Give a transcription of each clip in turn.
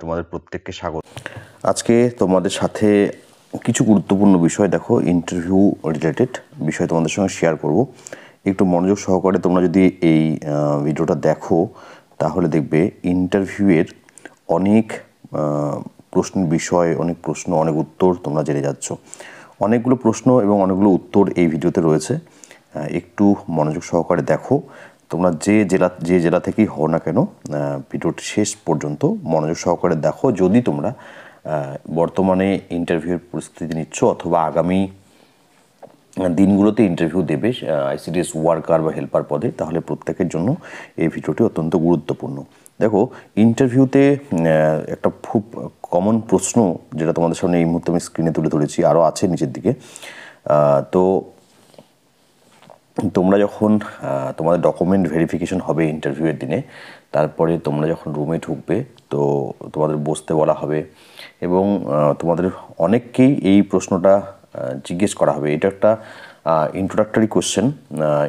তোমাদের প্রত্যেককে স্বাগত আজকে তোমাদের সাথে কিছু গুরুত্বপূর্ণ বিষয় দেখো ইন্টারভিউ রিলেটেড বিষয় তোমাদের সঙ্গে শেয়ার করব একটু মনোযোগ সহকারে তোমরা যদি এই ভিডিওটা দেখো তাহলে দেখবে ইন্টারভিউয়ের অনেক প্রশ্নের বিষয় অনেক প্রশ্ন অনেক উত্তর তোমরা জেনে যাচ্ছ অনেকগুলো প্রশ্ন এবং অনেকগুলো উত্তর এই ভিডিওতে রয়েছে একটু মনোযোগ সহকারে দেখো তোমরা যে জেলা যে জেলা থেকেই হও না কেন ভিডিওটি শেষ পর্যন্ত মনোযোগ সহকারে দেখো যদি তোমরা বর্তমানে ইন্টারভিউয়ের প্রস্তুতি নিচ্ছ অথবা আগামী দিনগুলোতে ইন্টারভিউ দেবে আইসিডিএস ওয়ার্কার বা হেল্পার পদে তাহলে প্রত্যেকের জন্য এই ভিডিওটি অত্যন্ত গুরুত্বপূর্ণ দেখো ইন্টারভিউতে একটা খুব কমন প্রশ্ন যেটা তোমাদের সামনে এই মুহূর্তে আমি স্ক্রিনে তুলে ধরেছি আরও আছে নিচের দিকে তো তোমরা যখন তোমাদের ডকুমেন্ট ভেরিফিকেশন হবে ইন্টারভিউয়ের দিনে তারপরে তোমরা যখন রুমে ঢুকবে তো তোমাদের বসতে বলা হবে এবং তোমাদের অনেককেই এই প্রশ্নটা জিজ্ঞেস করা হবে এটা একটা ইন্ট্রোডাক্টরি কোশ্চেন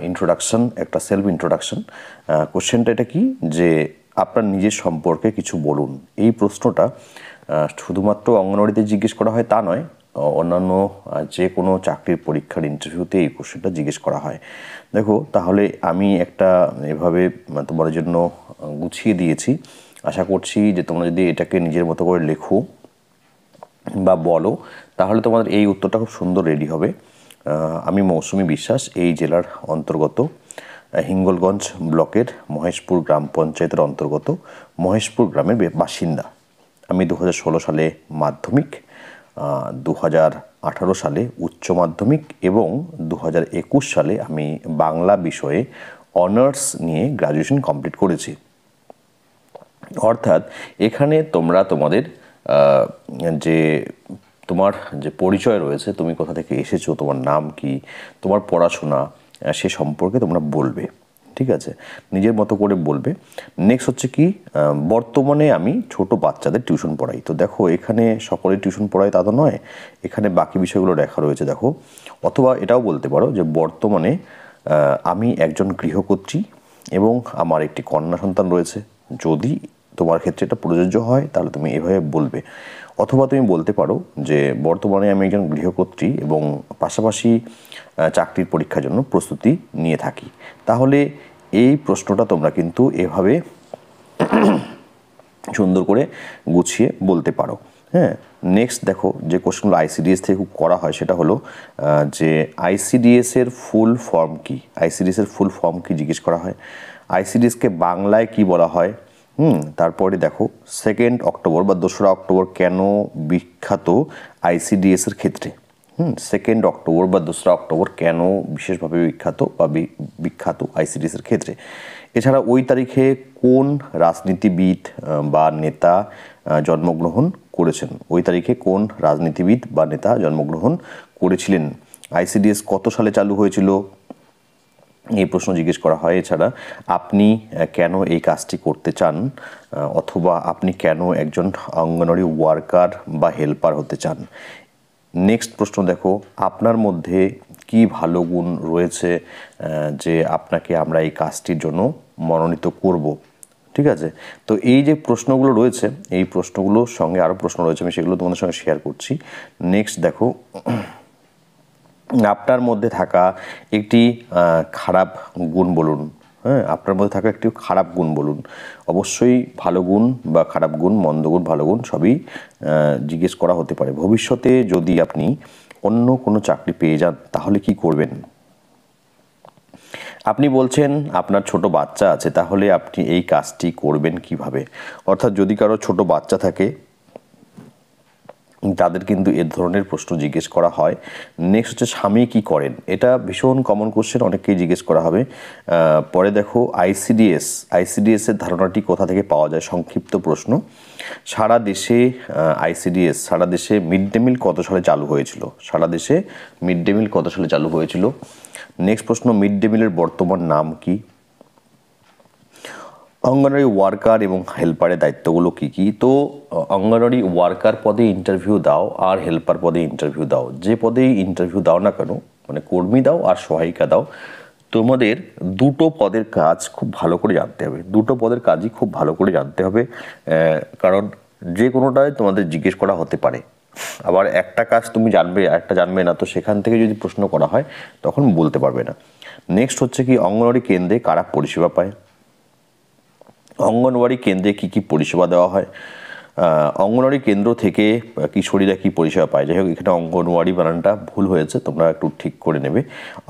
ইন্ট্রোডাকশন একটা সেলফ ইন্ট্রোডাকশন কোশ্চেনটা এটা কি যে আপনার নিজের সম্পর্কে কিছু বলুন এই প্রশ্নটা শুধুমাত্র অঙ্গনওয়াড়িতে জিজ্ঞেস করা হয় তা নয় অন্যান্য যে কোনো চাকরির পরীক্ষার ইন্টারভিউতে এই কোশ্চেনটা জিজ্ঞেস করা হয় দেখো তাহলে আমি একটা এভাবে তোমার জন্য গুছিয়ে দিয়েছি আশা করছি যে তোমরা যদি এটাকে নিজের মতো করে লেখো বা বলো তাহলে তোমাদের এই উত্তরটা খুব সুন্দর রেডি হবে আমি মৌসুমি বিশ্বাস এই জেলার অন্তর্গত হিঙ্গলগঞ্জ ব্লকের মহেশপুর গ্রাম পঞ্চায়েতের অন্তর্গত মহেশপুর গ্রামের বাসিন্দা আমি দু সালে মাধ্যমিক দু আঠারো সালে উচ্চ মাধ্যমিক এবং দু একুশ সালে আমি বাংলা বিষয়ে অনার্স নিয়ে গ্রাজুয়েশন কমপ্লিট করেছি অর্থাৎ এখানে তোমরা তোমাদের যে তোমার যে পরিচয় রয়েছে তুমি কোথা থেকে এসেছো তোমার নাম কি তোমার পড়াশোনা সে সম্পর্কে তোমরা বলবে ঠিক আছে নিজের মতো করে বলবে নেক্সট হচ্ছে কি বর্তমানে আমি ছোট বাচ্চাদের টিউশন পড়াই তো দেখো এখানে সকলে টিউশন পড়াই তা তো নয় এখানে বাকি বিষয়গুলো লেখা রয়েছে দেখো অথবা এটাও বলতে পারো যে বর্তমানে আমি একজন গৃহকর্ত্রী এবং আমার একটি কন্যা সন্তান রয়েছে যদি তোমার ক্ষেত্রে এটা প্রযোজ্য হয় তাহলে তুমি এভাবে বলবে অথবা তুমি বলতে পারো যে বর্তমানে আমি একজন গৃহকর্ত্রী এবং পাশাপাশি চাকরির পরীক্ষার জন্য প্রস্তুতি নিয়ে থাকি তাহলে এই প্রশ্নটা তোমরা কিন্তু এভাবে সুন্দর করে গুছিয়ে বলতে পারো হ্যাঁ নেক্সট দেখো যে কোশ্চেনগুলো আইসিডিএস থেকে খুব করা হয় সেটা হলো যে আইসিডিএসের ফুল ফর্ম কি আইসিডিএসের ফুল ফর্ম কি জিজ্ঞেস করা হয় আইসিডিএসকে বাংলায় কি বলা হয় হুম তারপরে দেখো সেকেন্ড অক্টোবর বা দোসরা অক্টোবর কেন বিখ্যাত আইসিডিএসের ক্ষেত্রে হুম সেকেন্ড অক্টোবর বা দোসরা অক্টোবর কেন বিশেষভাবে বিখ্যাত বা বিখ্যাত আইসিডিএসের ক্ষেত্রে এছাড়া ওই তারিখে কোন রাজনীতিবিদ বা নেতা জন্মগ্রহণ করেছেন ওই তারিখে কোন রাজনীতিবিদ বা নেতা জন্মগ্রহণ করেছিলেন আইসিডিএস কত সালে চালু হয়েছিল এই প্রশ্ন জিজ্ঞেস করা হয় এছাড়া আপনি কেন এই কাজটি করতে চান অথবা আপনি কেন একজন অঙ্গনওয়াড়ি ওয়ার্কার বা হেল্পার হতে চান নেক্সট প্রশ্ন দেখো আপনার মধ্যে কি ভালো গুণ রয়েছে যে আপনাকে আমরা এই কাজটির জন্য মনোনীত করব ঠিক আছে তো এই যে প্রশ্নগুলো রয়েছে এই প্রশ্নগুলোর সঙ্গে আরও প্রশ্ন রয়েছে আমি সেগুলো তোমাদের সঙ্গে শেয়ার করছি নেক্সট দেখো আপনার মধ্যে থাকা একটি খারাপ গুণ বলুন হ্যাঁ আপনার মধ্যে থাকা একটি খারাপ গুণ বলুন অবশ্যই ভালো গুণ বা খারাপ গুণ মন্দ গুণ ভালো গুণ সবই জিজ্ঞেস করা হতে পারে ভবিষ্যতে যদি আপনি অন্য কোনো চাকরি পেয়ে যান তাহলে কি করবেন আপনি বলছেন আপনার ছোট বাচ্চা আছে তাহলে আপনি এই কাজটি করবেন কিভাবে অর্থাৎ যদি কারো ছোট বাচ্চা থাকে তাদের কিন্তু এ ধরনের প্রশ্ন জিজ্ঞেস করা হয় নেক্সট হচ্ছে স্বামী কী করেন এটা ভীষণ কমন কোশ্চেন অনেককেই জিজ্ঞেস করা হবে পরে দেখো আইসিডিএস আইসিডিএসের ধারণাটি কোথা থেকে পাওয়া যায় সংক্ষিপ্ত প্রশ্ন সারা দেশে আইসিডিএস সারা দেশে মিড ডে মিল কত সালে চালু হয়েছিল সারা দেশে মিড ডে মিল কত সালে চালু হয়েছিল নেক্সট প্রশ্ন মিড ডে মিলের বর্তমান নাম কি অঙ্গনওয়াড়ি ওয়ার্কার এবং হেল্পারের দায়িত্বগুলো কী কী তো অঙ্গনওয়াড়ি ওয়ার্কার পদে ইন্টারভিউ দাও আর হেল্পার পদে ইন্টারভিউ দাও যে পদে ইন্টারভিউ দাও না কেন মানে কর্মী দাও আর সহায়িকা দাও তোমাদের দুটো পদের কাজ খুব ভালো করে জানতে হবে দুটো পদের কাজই খুব ভালো করে জানতে হবে কারণ যে কোনোটাই তোমাদের জিজ্ঞেস করা হতে পারে আবার একটা কাজ তুমি জানবে একটা জানবে না তো সেখান থেকে যদি প্রশ্ন করা হয় তখন বলতে পারবে না নেক্সট হচ্ছে কি অঙ্গনওয়াড়ি কেন্দ্রে কারা পরিষেবা পায় অঙ্গনওয়াড়ি কেন্দ্রে কি কি পরিষেবা দেওয়া হয় অঙ্গনওয়াড়ি কেন্দ্র থেকে কিশোরীরা কি পরিষেবা পায় যাই হোক এখানে অঙ্গনওয়াড়ি বানানটা ভুল হয়েছে তোমরা একটু ঠিক করে নেবে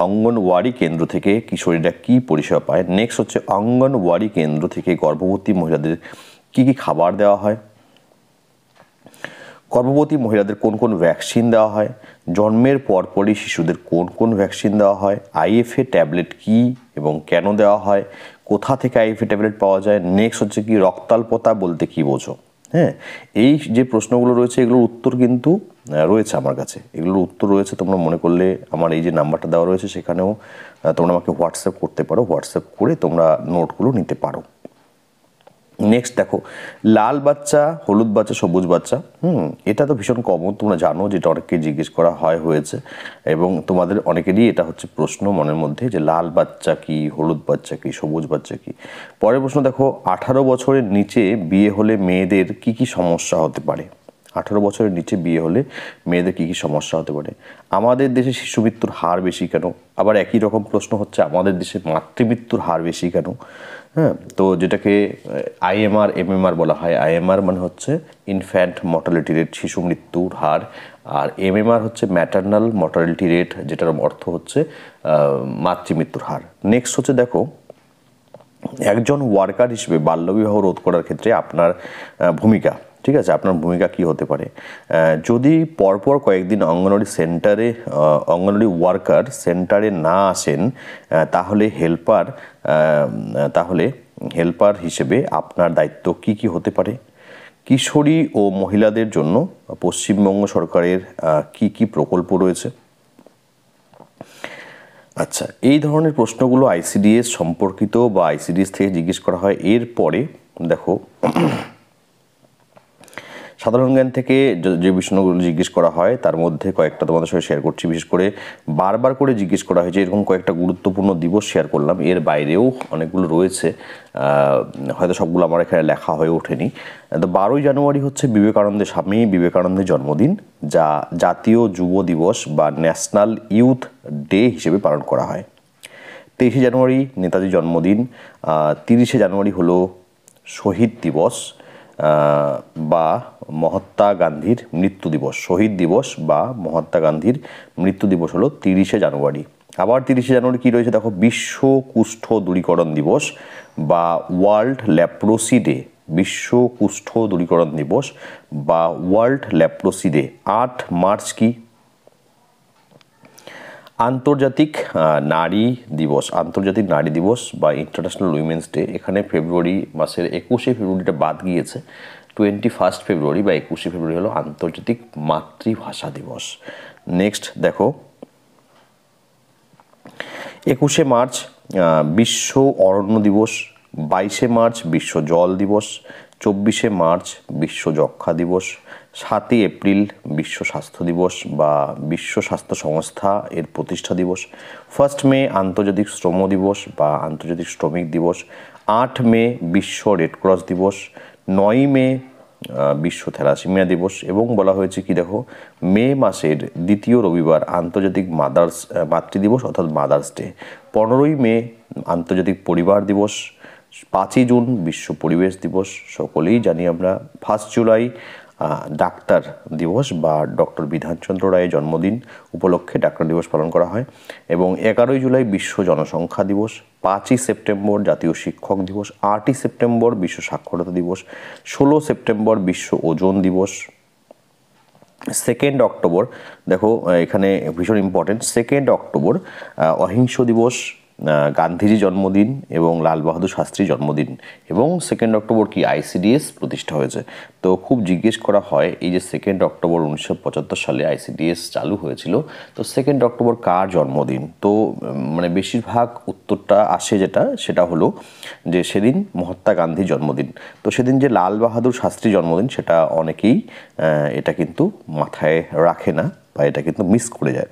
অঙ্গনওয়াড়ি কেন্দ্র থেকে কিশোরীরা কি পরিষেবা পায় নেক্সট হচ্ছে অঙ্গনওয়াড়ি কেন্দ্র থেকে গর্ভবতী মহিলাদের কি কি খাবার দেওয়া হয় গর্ভবতী মহিলাদের কোন কোন ভ্যাকসিন দেওয়া হয় জন্মের পরপরই শিশুদের কোন কোন ভ্যাকসিন দেওয়া হয় আইএফএ ট্যাবলেট কি এবং কেন দেওয়া হয় কোথা থেকে আইএফএ ট্যাবলেট পাওয়া যায় নেক্সট হচ্ছে কি রক্তাল্পতা বলতে কি বোঝো হ্যাঁ এই যে প্রশ্নগুলো রয়েছে এগুলোর উত্তর কিন্তু রয়েছে আমার কাছে এগুলোর উত্তর রয়েছে তোমরা মনে করলে আমার এই যে নাম্বারটা দেওয়া রয়েছে সেখানেও তোমরা আমাকে হোয়াটসঅ্যাপ করতে পারো হোয়াটসঅ্যাপ করে তোমরা নোটগুলো নিতে পারো নেক্সট দেখো লাল বাচ্চা হলুদ বাচ্চা সবুজ বাচ্চা হুম এটা তো ভীষণ কমন তোমরা জানো যেটা অনেককে জিজ্ঞেস করা হয় হয়েছে এবং তোমাদের অনেকেরই এটা হচ্ছে প্রশ্ন মনের মধ্যে যে লাল বাচ্চা কি হলুদ বাচ্চা কি সবুজ বাচ্চা কি পরের প্রশ্ন দেখো আঠারো বছরের নিচে বিয়ে হলে মেয়েদের কি কি সমস্যা হতে পারে আঠারো বছরের নিচে বিয়ে হলে মেয়েদের কী কী সমস্যা হতে পারে আমাদের দেশে শিশু মৃত্যুর হার বেশি কেন আবার একই রকম প্রশ্ন হচ্ছে আমাদের দেশে মাতৃমৃত্যুর হার বেশি কেন হ্যাঁ তো যেটাকে আইএমআর এমএমআর বলা হয় আইএমআর মানে হচ্ছে ইনফ্যান্ট মর্টালিটি রেট শিশু মৃত্যুর হার আর এমএমআর হচ্ছে ম্যাটার্নাল মর্টালিটি রেট যেটার অর্থ হচ্ছে মাতৃমৃত্যুর হার নেক্সট হচ্ছে দেখো একজন ওয়ার্কার হিসেবে বাল্যবিবাহ রোধ করার ক্ষেত্রে আপনার ভূমিকা ঠিক আছে আপনার ভূমিকা কি হতে পারে যদি পরপর কয়েকদিন অঙ্গনওয়াড়ি সেন্টারে অঙ্গনওয়াড়ি ওয়ার্কার সেন্টারে না আসেন তাহলে হেল্পার তাহলে হেল্পার হিসেবে আপনার দায়িত্ব কি কি হতে পারে কিশোরী ও মহিলাদের জন্য পশ্চিমবঙ্গ সরকারের কি কি প্রকল্প রয়েছে আচ্ছা এই ধরনের প্রশ্নগুলো আইসিডিএস সম্পর্কিত বা আইসিডিএস থেকে জিজ্ঞেস করা হয় এরপরে দেখো সাধারণ জ্ঞান থেকে যে বিষয়গুলো জিজ্ঞেস করা হয় তার মধ্যে কয়েকটা তোমাদের সঙ্গে শেয়ার করছি বিশেষ করে বারবার করে জিজ্ঞেস করা হয়েছে এরকম কয়েকটা গুরুত্বপূর্ণ দিবস শেয়ার করলাম এর বাইরেও অনেকগুলো রয়েছে হয়তো সবগুলো আমার এখানে লেখা হয়ে ওঠেনি তো বারোই জানুয়ারি হচ্ছে বিবেকানন্দের স্বামী বিবেকানন্দের জন্মদিন যা জাতীয় যুব দিবস বা ন্যাশনাল ইউথ ডে হিসেবে পালন করা হয় তেইশে জানুয়ারি নেতাজির জন্মদিন তিরিশে জানুয়ারি হলো শহীদ দিবস বা মহাত্মা গান্ধীর মৃত্যু দিবস শহীদ দিবস বা মহাত্মা গান্ধীর মৃত্যু দিবস হলো তিরিশে জানুয়ারি আবার তিরিশে জানুয়ারি কী রয়েছে দেখো বিশ্ব কুষ্ঠ দূরীকরণ দিবস বা ওয়ার্ল্ড ল্যাপ্রোসি ডে বিশ্ব কুষ্ঠ দূরীকরণ দিবস বা ওয়ার্ল্ড ল্যাপ্রোসি ডে আট মার্চ কি আন্তর্জাতিক নারী দিবস আন্তর্জাতিক নারী দিবস বা ইন্টারন্যাশনাল উইমেন্স ডে এখানে ফেব্রুয়ারি মাসের একুশে ফেব্রুয়ারিটা বাদ গিয়েছে টোয়েন্টি ফার্স্ট ফেব্রুয়ারি বা একুশে ফেব্রুয়ারি হলো আন্তর্জাতিক মাতৃভাষা দিবস নেক্সট দেখো একুশে মার্চ বিশ্ব অরণ্য দিবস বাইশে মার্চ বিশ্ব জল দিবস চব্বিশে মার্চ বিশ্ব যক্ষা দিবস সাতই এপ্রিল বিশ্ব স্বাস্থ্য দিবস বা বিশ্ব স্বাস্থ্য সংস্থা এর প্রতিষ্ঠা দিবস ফার্স্ট মে আন্তর্জাতিক শ্রম দিবস বা আন্তর্জাতিক শ্রমিক দিবস আট মে বিশ্ব রেডক্রস দিবস নয় মে বিশ্ব থ্যালাসিমিয়া দিবস এবং বলা হয়েছে কি দেখো মে মাসের দ্বিতীয় রবিবার আন্তর্জাতিক মাদার্স মাতৃ দিবস অর্থাৎ মাদার্স ডে পনেরোই মে আন্তর্জাতিক পরিবার দিবস পাঁচই জুন বিশ্ব পরিবেশ দিবস সকলেই জানি আমরা ফার্স্ট জুলাই ডাক্তার দিবস বা ডক্টর বিধানচন্দ্র রায়ের জন্মদিন উপলক্ষে ডাক্তার দিবস পালন করা হয় এবং এগারোই জুলাই বিশ্ব জনসংখ্যা দিবস পাঁচই সেপ্টেম্বর জাতীয় শিক্ষক দিবস আটই সেপ্টেম্বর বিশ্ব সাক্ষরতা দিবস ষোলো সেপ্টেম্বর বিশ্ব ওজন দিবস সেকেন্ড অক্টোবর দেখো এখানে ভীষণ ইম্পর্টেন্ট সেকেন্ড অক্টোবর অহিংস দিবস গান্ধীজি জন্মদিন এবং লাল বাহাদুর শাস্ত্রী জন্মদিন এবং সেকেন্ড অক্টোবর কি আইসিডিএস প্রতিষ্ঠা হয়েছে তো খুব জিজ্ঞেস করা হয় এই যে সেকেন্ড অক্টোবর উনিশশো সালে আইসিডিএস চালু হয়েছিল তো সেকেন্ড অক্টোবর কার জন্মদিন তো মানে বেশিরভাগ উত্তরটা আসে যেটা সেটা হলো যে সেদিন মহাত্মা গান্ধী জন্মদিন তো সেদিন যে লাল বাহাদুর শাস্ত্রী জন্মদিন সেটা অনেকেই এটা কিন্তু মাথায় রাখে না বা এটা কিন্তু মিস করে যায়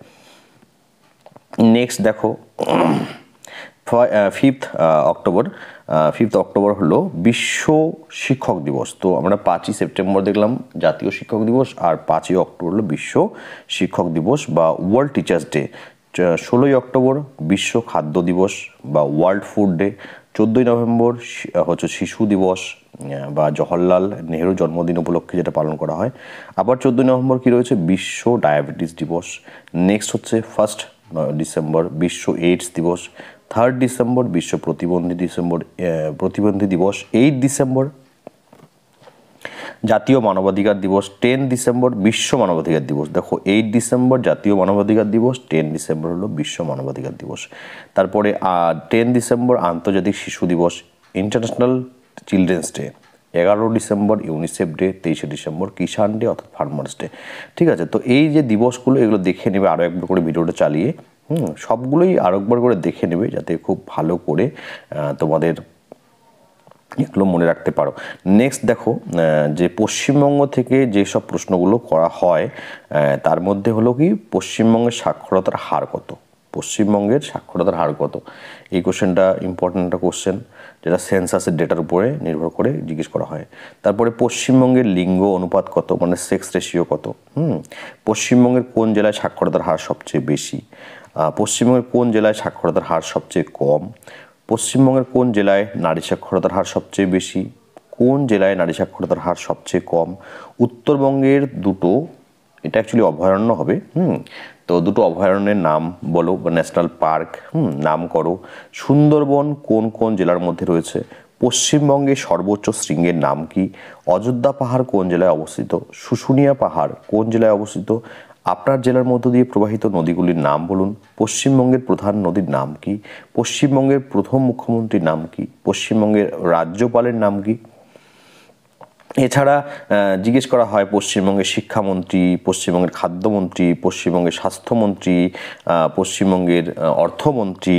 নেক্সট দেখো ফিফথ অক্টোবর ফিফথ অক্টোবর হলো বিশ্ব শিক্ষক দিবস তো আমরা পাঁচই সেপ্টেম্বর দেখলাম জাতীয় শিক্ষক দিবস আর পাঁচই অক্টোবর হলো বিশ্ব শিক্ষক দিবস বা ওয়ার্ল্ড টিচার্স ডে ষোলোই অক্টোবর বিশ্ব খাদ্য দিবস বা ওয়ার্ল্ড ফুড ডে চোদ্দোই নভেম্বর হচ্ছে শিশু দিবস বা জওহরলাল নেহরু জন্মদিন উপলক্ষে যেটা পালন করা হয় আবার চোদ্দোই নভেম্বর কী রয়েছে বিশ্ব ডায়াবেটিস দিবস নেক্সট হচ্ছে ফার্স্ট ডিসেম্বর বিশ্ব এইডস দিবস থার্ড ডিসেম্বর বিশ্ব প্রতিবন্ধী ডিসেম্বর প্রতিবন্ধী দিবস এইট ডিসেম্বর জাতীয় মানবাধিকার দিবস টেন ডিসেম্বর বিশ্ব মানবাধিকার দিবস দেখো এইট ডিসেম্বর জাতীয় মানবাধিকার দিবস টেন ডিসেম্বর হলো বিশ্ব মানবাধিকার দিবস তারপরে টেন ডিসেম্বর আন্তর্জাতিক শিশু দিবস ইন্টারন্যাশনাল চিলড্রেন্স ডে এগারো ডিসেম্বর ইউনিসেফ ডে তেইশে ডিসেম্বর কিষাণ ডে অর্থাৎ ফার্মার্স ডে ঠিক আছে তো এই যে দিবসগুলো এগুলো দেখে নেবে আরও একবার করে ভিডিওটা চালিয়ে হুম সবগুলোই আরেকবার করে দেখে নেবে যাতে খুব ভালো করে তোমাদের এগুলো মনে রাখতে পারো নেক্সট দেখো যে পশ্চিমবঙ্গ থেকে যেসব প্রশ্নগুলো করা হয় তার মধ্যে হলো কি পশ্চিমবঙ্গের সাক্ষরতার হার কত পশ্চিমবঙ্গের সাক্ষরতার হার কত এই কোশ্চেনটা ইম্পর্ট্যান্ট একটা কোশ্চেন যেটা সেন্সাসের ডেটার উপরে নির্ভর করে জিজ্ঞেস করা হয় তারপরে পশ্চিমবঙ্গের লিঙ্গ অনুপাত কত মানে সেক্স রেশিও কত হুম পশ্চিমবঙ্গের কোন জেলায় সাক্ষরতার হার সবচেয়ে বেশি পশ্চিমবঙ্গের কোন জেলায় সাক্ষরতার হার সবচেয়ে কম পশ্চিমবঙ্গের কোন জেলায় নারী সাক্ষরতার হার সবচেয়ে বেশি কোন জেলায় নারী সাক্ষরতার হার সবচেয়ে কম উত্তরবঙ্গের দুটো এটা অ্যাকচুয়ালি অভয়ারণ্য হবে হুম তো দুটো অভয়ারণ্যের নাম বলো বা ন্যাশনাল পার্ক হুম নাম করো সুন্দরবন কোন কোন জেলার মধ্যে রয়েছে পশ্চিমবঙ্গে সর্বোচ্চ শৃঙ্গের নাম কি অযোধ্যা পাহাড় কোন জেলায় অবস্থিত শুশুনিয়া পাহাড় কোন জেলায় অবস্থিত আপনার জেলার মধ্য দিয়ে প্রবাহিত নদীগুলির নাম বলুন পশ্চিমবঙ্গের প্রধান নদীর নাম কি পশ্চিমবঙ্গের প্রথম মুখ্যমন্ত্রীর নাম কি পশ্চিমবঙ্গের রাজ্যপালের নাম কি এছাড়া জিজ্ঞেস করা হয় পশ্চিমবঙ্গের শিক্ষামন্ত্রী পশ্চিমবঙ্গের খাদ্যমন্ত্রী পশ্চিমবঙ্গের স্বাস্থ্যমন্ত্রী পশ্চিমবঙ্গের অর্থমন্ত্রী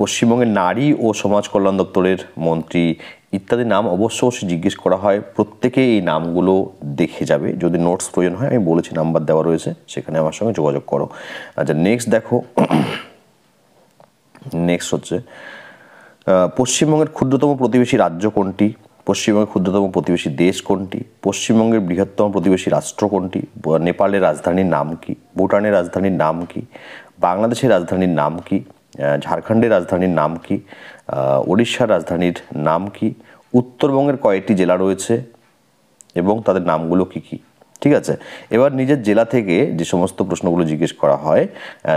পশ্চিমবঙ্গের নারী ও সমাজ কল্যাণ দপ্তরের মন্ত্রী ইত্যাদি নাম অবশ্য অবশ্যই জিজ্ঞেস করা হয় প্রত্যেকে এই নামগুলো দেখে যাবে যদি নোটস প্রয়োজন হয় আমি বলেছি নাম্বার দেওয়া রয়েছে সেখানে আমার সঙ্গে যোগাযোগ করো আচ্ছা নেক্সট দেখো নেক্সট হচ্ছে পশ্চিমবঙ্গের ক্ষুদ্রতম প্রতিবেশী রাজ্য কোনটি পশ্চিমবঙ্গের ক্ষুদ্রতম প্রতিবেশী দেশ কোনটি পশ্চিমবঙ্গের বৃহত্তম প্রতিবেশী রাষ্ট্র কোনটি নেপালের রাজধানীর নাম কি ভুটানের রাজধানীর নাম কি বাংলাদেশের রাজধানীর নাম কি ঝাড়খণ্ডের রাজধানীর নাম কি ওড়িশার রাজধানীর নাম কি উত্তরবঙ্গের কয়েকটি জেলা রয়েছে এবং তাদের নামগুলো কি কী ঠিক আছে এবার নিজের জেলা থেকে যে সমস্ত প্রশ্নগুলো জিজ্ঞেস করা হয়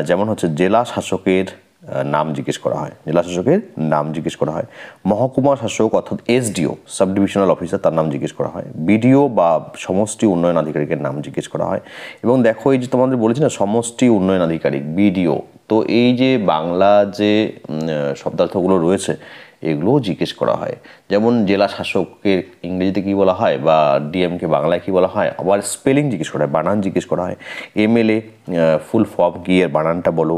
যেমন হচ্ছে জেলা শাসকের নাম জিজ্ঞেস করা হয় জেলা শাসকের নাম জিজ্ঞেস করা হয় মহকুমা শাসক অর্থাৎ এসডিও সাব ডিভিশনাল অফিসার তার নাম জিজ্ঞেস করা হয় বিডিও বা সমষ্টি উন্নয়ন আধিকারিকের নাম জিজ্ঞেস করা হয় এবং দেখো এই যে তোমাদের বলেছি না সমষ্টি উন্নয়ন আধিকারিক বিডিও তো এই যে বাংলা যে শব্দার্থগুলো রয়েছে এগুলোও জিজ্ঞেস করা হয় যেমন জেলা শাসককে ইংরেজিতে কী বলা হয় বা ডিএমকে বাংলায় কী বলা হয় আবার স্পেলিং জিজ্ঞেস করা হয় বানান জিজ্ঞেস করা হয় এমএলএ ফুল ফর্ম কী বানানটা বলো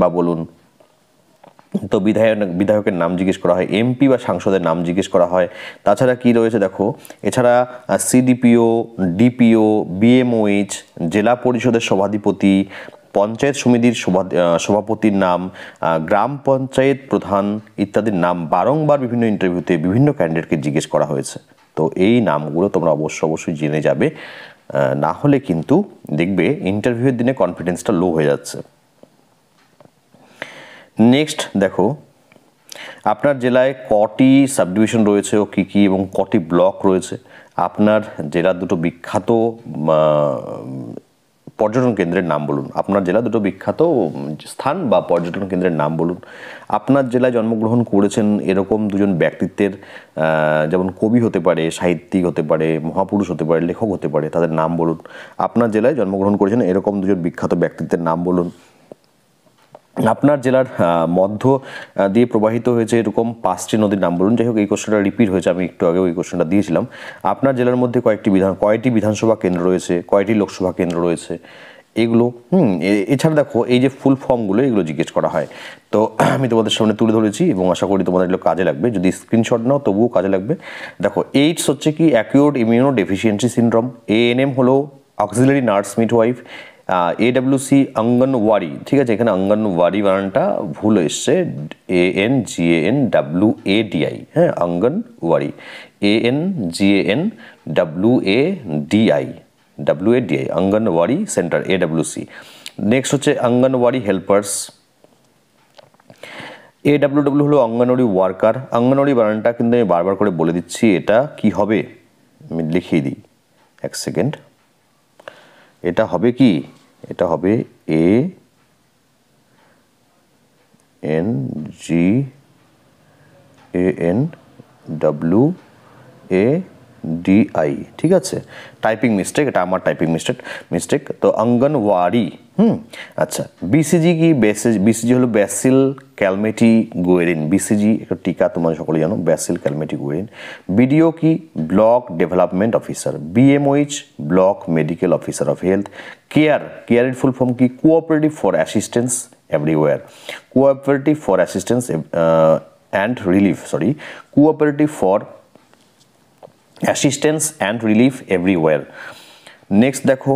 বা বলুন তো বিধায়ক বিধায়কের নাম জিজ্ঞেস করা হয় এমপি বা সাংসদের নাম জিজ্ঞেস করা হয় তাছাড়া কি রয়েছে দেখো এছাড়া সিডিপিও ডিপিও বিএমওএইচ জেলা পরিষদের সভাধিপতি পঞ্চায়েত সমিতির সভাপতির নাম গ্রাম পঞ্চায়েত প্রধান ইত্যাদির নাম বারংবার বিভিন্ন ইন্টারভিউতে বিভিন্ন ক্যান্ডিডেটকে জিজ্ঞেস করা হয়েছে তো এই নামগুলো তোমরা অবশ্যই অবশ্যই জেনে যাবে না হলে কিন্তু দেখবে ইন্টারভিউয়ের দিনে কনফিডেন্সটা লো হয়ে যাচ্ছে নেক্সট দেখো আপনার জেলায় কটি সাবডিভিশন রয়েছে ও কী কী এবং কটি ব্লক রয়েছে আপনার জেলার দুটো বিখ্যাত পর্যটন কেন্দ্রের নাম বলুন আপনার জেলা দুটো বিখ্যাত স্থান বা পর্যটন কেন্দ্রের নাম বলুন আপনার জেলায় জন্মগ্রহণ করেছেন এরকম দুজন ব্যক্তিত্বের যেমন কবি হতে পারে সাহিত্যিক হতে পারে মহাপুরুষ হতে পারে লেখক হতে পারে তাদের নাম বলুন আপনার জেলায় জন্মগ্রহণ করেছেন এরকম দুজন বিখ্যাত ব্যক্তিত্বের নাম বলুন আপনার জেলার মধ্য দিয়ে প্রবাহিত হয়েছে এরকম পাঁচটি নদীর নাম বলুন যাই হোক এই কোশ্চনটা রিপিট হয়েছে আমি একটু আগে ওই কোশ্চেনটা দিয়েছিলাম আপনার জেলার মধ্যে কয়েকটি বিধান কয়টি বিধানসভা কেন্দ্র রয়েছে কয়টি লোকসভা কেন্দ্র রয়েছে এগুলো হুম এছাড়া দেখো এই যে ফুল ফর্মগুলো এগুলো জিজ্ঞেস করা হয় তো আমি তোমাদের সামনে তুলে ধরেছি এবং আশা করি তোমাদের এগুলো কাজে লাগবে যদি স্ক্রিনশট নাও তবুও কাজে লাগবে দেখো এইডস হচ্ছে কি acquired immunodeficiency syndrome ANM হলো auxiliary nurse midwife AWC anganwadi ঠিক আছে এখানে অঙ্গনওয়াড়ি বানানটা ভুল এসছে A N G A N W A D I হ্যাঁ anganwadi A N G A N W A D I W A D I anganwadi centre AWC next হচ্ছে anganwadi helpers A W W হলো অঙ্গনওয়াড়ি ওয়ার্কার অঙ্গনওয়াড়ি বানানটা কিন্তু আমি বারবার করে বলে দিচ্ছি এটা কি হবে আমি লিখিয়ে দিই এক সেকেন্ড এটা হবে কি এটা হবে A N G A N W A D I ঠিক আছে টাইপিং মিস্টেক এটা আমার টাইপিং মিস্টেক মিস্টেক তো অঙ্গনওয়াড়ি হুম আচ্ছা বিসিজি কি বেসিস বিসিজি হলো ব্যাসিল ক্যালমেটি গোয়েরিন বিসিজি একটা টিকা তোমরা সকলে জানো ব্যাসিল ক্যালমেটি গোয়েরিন বিডিও কি block development officer BMOH block medical officer of health care কেয়ারের ফুল ফর্ম কি cooperative for assistance everywhere cooperative for assistance and relief sorry cooperative for assistance and relief everywhere next দেখো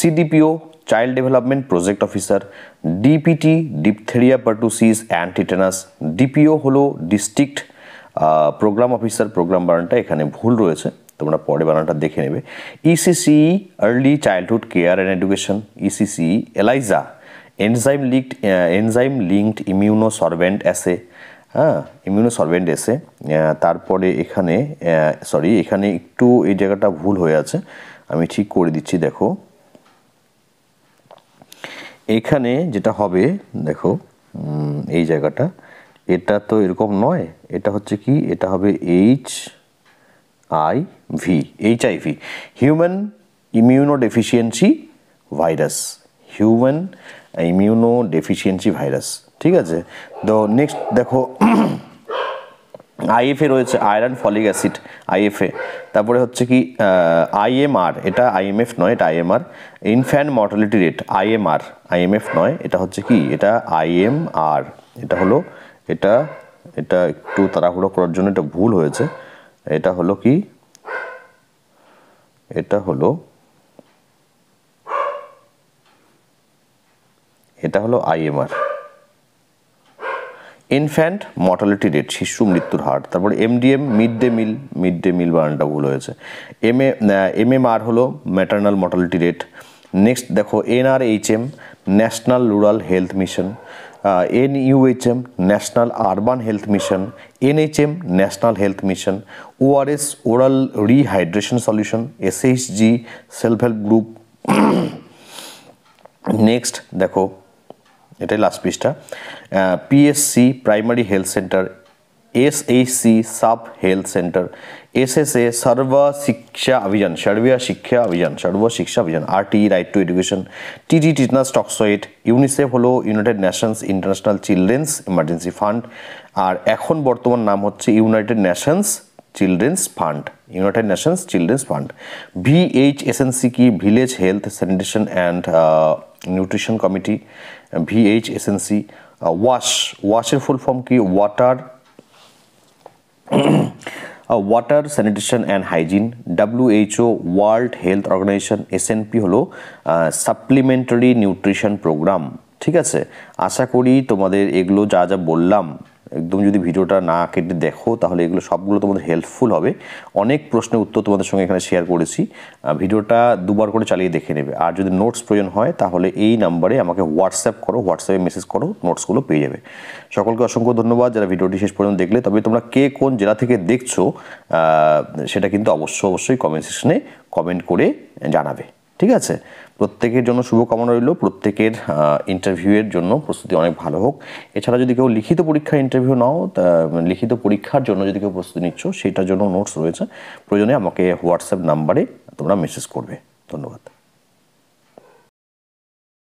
CDPO child development project officer DPT diphtheria pertussis and tetanus DPO হলো district programme officer programme বানানটা এখানে ভুল রয়েছে তোমরা পরে বানানটা দেখে নেবে ECC early childhood care and education ECC ELISA enzyme linked enzyme linked immunosorbent assay হ্যাঁ ইমিউনো সর্ভেন্ট এসে তারপরে এখানে সরি এখানে একটু এই জায়গাটা ভুল হয়ে আছে আমি ঠিক করে দিচ্ছি দেখো এখানে যেটা হবে দেখো এই জায়গাটা এটা তো এরকম নয় এটা হচ্ছে কি এটা হবে H I V H I V human immunodeficiency virus human immunodeficiency virus ঠিক আছে তো নেক্সট দেখো আইএফএ রয়েছে আয়রন ফলিক অ্যাসিড আইএফএ তারপরে হচ্ছে কি আইএমআর এটা আইএমএফ নয় এটা IMR infant mortality rate IMR IMF নয় এটা হচ্ছে কি এটা আইএমআর এটা হলো এটা এটা একটু তাড়াহুড়ো করার জন্য এটা ভুল হয়েছে এটা হলো কি এটা হলো এটা হলো আইএমআর ইনফ্যান্ট মর্টালিটি রেট শিশু মৃত্যুর হার তারপর MDM mid day meal mid day meal বানানটা ভুল হয়েছে M A M M R হলো ম্যাটার্নাল মর্টালিটি রেট নেক্সট দেখো NRHM national rural health mission N UHM national urban health mission NHM national health mission ORS oral rehydration solution SHG self help group next দেখো এটাই last পিসটা PSC primary health centre SHC sub health centre SSA Sarva Shiksha Abhiyan সর্বিয়া শিক্ষা অভিযান সর্ব শিক্ষা অভিযান R T right to education TT tetanus toxoid UNICEF হলো united nations international children's emergency fund আর এখন বর্তমান নাম হচ্ছে united nations children's fund united nations children's fund VHSNC কি village health sanitation and nutrition committee VH SNC wash ওয়াশের full form কি water water sanitation and hygiene WHO world health organisation SNP হলো supplementary nutrition programme ঠিক আছে আশা করি তোমাদের এগুলো যা যা বললাম একদম যদি ভিডিওটা না কেটে দেখো তাহলে এগুলো সবগুলো তোমাদের হেল্পফুল হবে অনেক প্রশ্নের উত্তর তোমাদের সঙ্গে এখানে শেয়ার করেছি ভিডিওটা দুবার করে চালিয়ে দেখে নেবে আর যদি নোটস প্রয়োজন হয় তাহলে এই নাম্বারে আমাকে হোয়াটসঅ্যাপ করো হোয়াটসঅ্যাপে মেসেজ করো নোটসগুলো পেয়ে যাবে সকলকে অসংখ্য ধন্যবাদ যারা ভিডিওটি শেষ পর্যন্ত দেখলে তবে তোমরা কে কোন জেলা থেকে দেখছো সেটা কিন্তু অবশ্য অবশ্যই কমেন্ট সেকশনে কমেন্ট করে জানাবে ঠিক আছে প্রত্যেকের জন্য শুভকামনা রইল প্রত্যেকের ইন্টারভিউয়ের জন্য প্রস্তুতি অনেক ভালো হোক এছাড়া যদি কেউ লিখিত পরীক্ষার ইন্টারভিউ নাও মানে লিখিত পরীক্ষার জন্য যদি কেউ প্রস্তুতি নিচ্ছ সেটার জন্য নোটস রয়েছে প্রয়োজনে আমাকে হোয়াটসঅ্যাপ নাম্বারে তোমরা মেসেজ করবে ধন্যবাদ